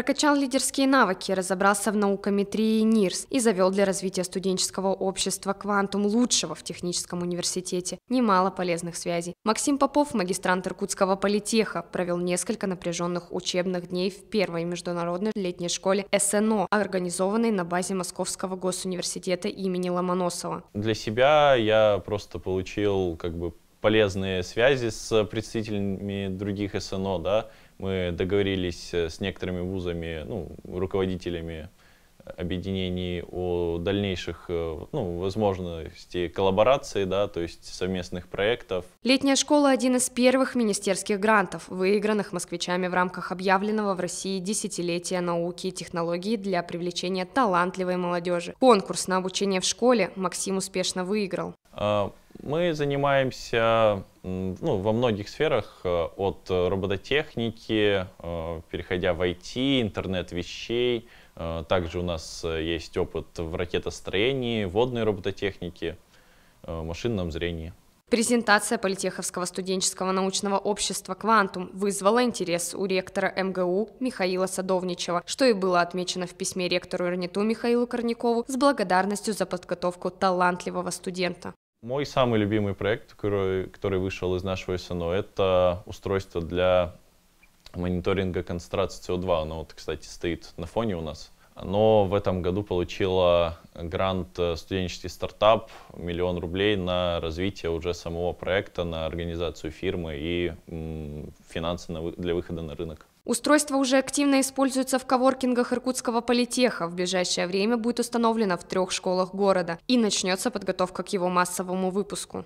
Прокачал лидерские навыки, разобрался в наукометрии НИРС и завел для развития студенческого общества «Квантум» лучшего в техническом университете немало полезных связей. Максим Попов, магистрант Иркутского политеха, провел несколько напряженных учебных дней в первой международной летней школе СНО, организованной на базе Московского госуниверситета имени Ломоносова. Для себя я просто получил как бы полезные связи с представителями других СНО, да, мы договорились э, с некоторыми вузами, ну, руководителями объединений о дальнейших э, ну, возможности коллаборации, да, то есть совместных проектов. Летняя школа – один из первых министерских грантов, выигранных москвичами в рамках объявленного в России десятилетия науки и технологий для привлечения талантливой молодежи. Конкурс на обучение в школе Максим успешно выиграл. А, мы занимаемся ну, во многих сферах, э, от э, робототехники, э, переходя в IT, интернет вещей. Также у нас есть опыт в ракетостроении, водной робототехнике, машинном зрении. Презентация Политеховского студенческого научного общества «Квантум» вызвала интерес у ректора МГУ Михаила Садовничева, что и было отмечено в письме ректору РНИТУ Михаилу Корнякову с благодарностью за подготовку талантливого студента. Мой самый любимый проект, который, который вышел из нашего СНО, это устройство для мониторинга концентрации СО2. Оно, вот, кстати, стоит на фоне у нас. Оно в этом году получило грант э, «Студенческий стартап» миллион рублей на развитие уже самого проекта, на организацию фирмы и финансы на, для выхода на рынок. Устройство уже активно используется в коворкингах Иркутского политеха. В ближайшее время будет установлено в трех школах города и начнется подготовка к его массовому выпуску.